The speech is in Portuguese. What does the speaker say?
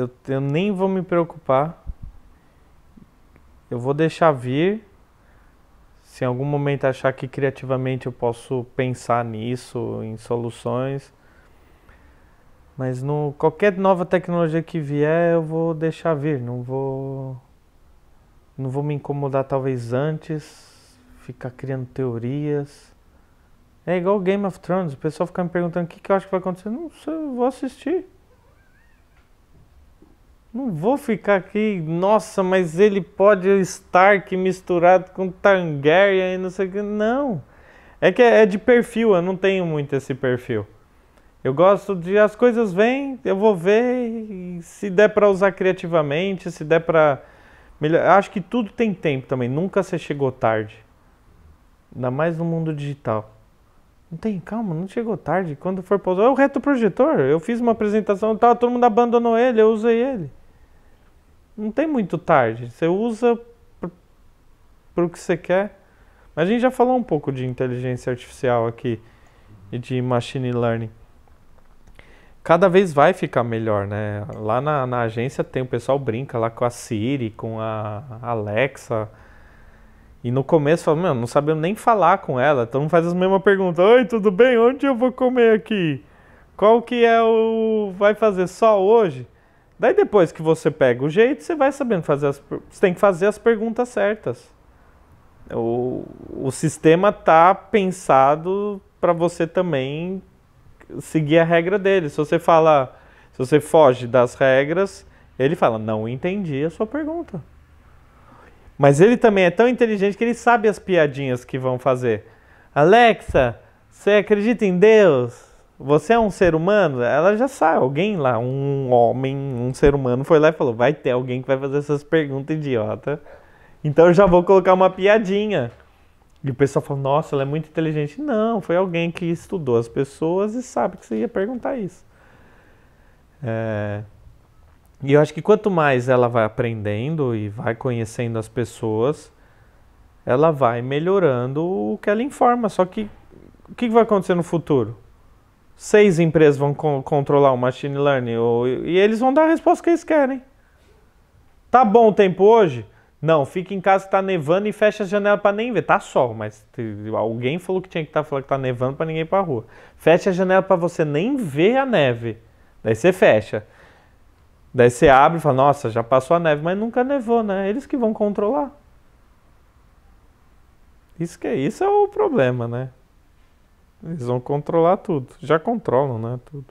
eu, eu nem vou me preocupar. Eu vou deixar vir. Se em algum momento achar que criativamente eu posso pensar nisso, em soluções. Mas no, qualquer nova tecnologia que vier, eu vou deixar vir. Não vou. Não vou me incomodar talvez antes. Ficar criando teorias. É igual Game of Thrones, o pessoal fica me perguntando o que, que eu acho que vai acontecer. Não sei, eu vou assistir. Não vou ficar aqui, nossa, mas ele pode estar que misturado com Targaryen e não sei o que. Não. É que é, é de perfil, eu não tenho muito esse perfil. Eu gosto de as coisas vêm, eu vou ver se der para usar criativamente, se der para Acho que tudo tem tempo também, nunca você chegou tarde. Ainda mais no mundo digital. Não tem, calma, não chegou tarde. Quando for pousar, é o reto projetor. Eu fiz uma apresentação e tá, todo mundo abandonou ele, eu usei ele não tem muito tarde. Você usa para o que você quer. Mas a gente já falou um pouco de inteligência artificial aqui e de machine learning. Cada vez vai ficar melhor, né? Lá na, na agência tem o pessoal brinca lá com a Siri, com a Alexa. E no começo fala, meu, não sabemos nem falar com ela, então faz as mesmas perguntas. Oi, tudo bem? Onde eu vou comer aqui? Qual que é o. Vai fazer sol hoje? Daí depois que você pega o jeito, você vai sabendo fazer as você tem que fazer as perguntas certas. O, o sistema tá pensado para você também seguir a regra dele. Se você fala, se você foge das regras, ele fala: "Não entendi a sua pergunta". Mas ele também é tão inteligente que ele sabe as piadinhas que vão fazer. Alexa, você acredita em Deus? Você é um ser humano? Ela já sabe, alguém lá, um homem, um ser humano foi lá e falou: vai ter alguém que vai fazer essas perguntas idiota. Então eu já vou colocar uma piadinha. E o pessoal falou: nossa, ela é muito inteligente. Não, foi alguém que estudou as pessoas e sabe que você ia perguntar isso. É... E eu acho que quanto mais ela vai aprendendo e vai conhecendo as pessoas, ela vai melhorando o que ela informa. Só que o que vai acontecer no futuro? seis empresas vão co controlar o machine learning ou, e eles vão dar a resposta que eles querem. Tá bom o tempo hoje? Não, fica em casa que tá nevando e fecha a janela para nem ver. Tá sol, mas alguém falou que tinha que estar tá falando que tá nevando para ninguém ir pra rua. Fecha a janela para você nem ver a neve. Daí você fecha. Daí você abre e fala, nossa, já passou a neve, mas nunca nevou, né? Eles que vão controlar. Isso que é, isso é o problema, né? Eles vão controlar tudo. Já controlam, né? Tudo.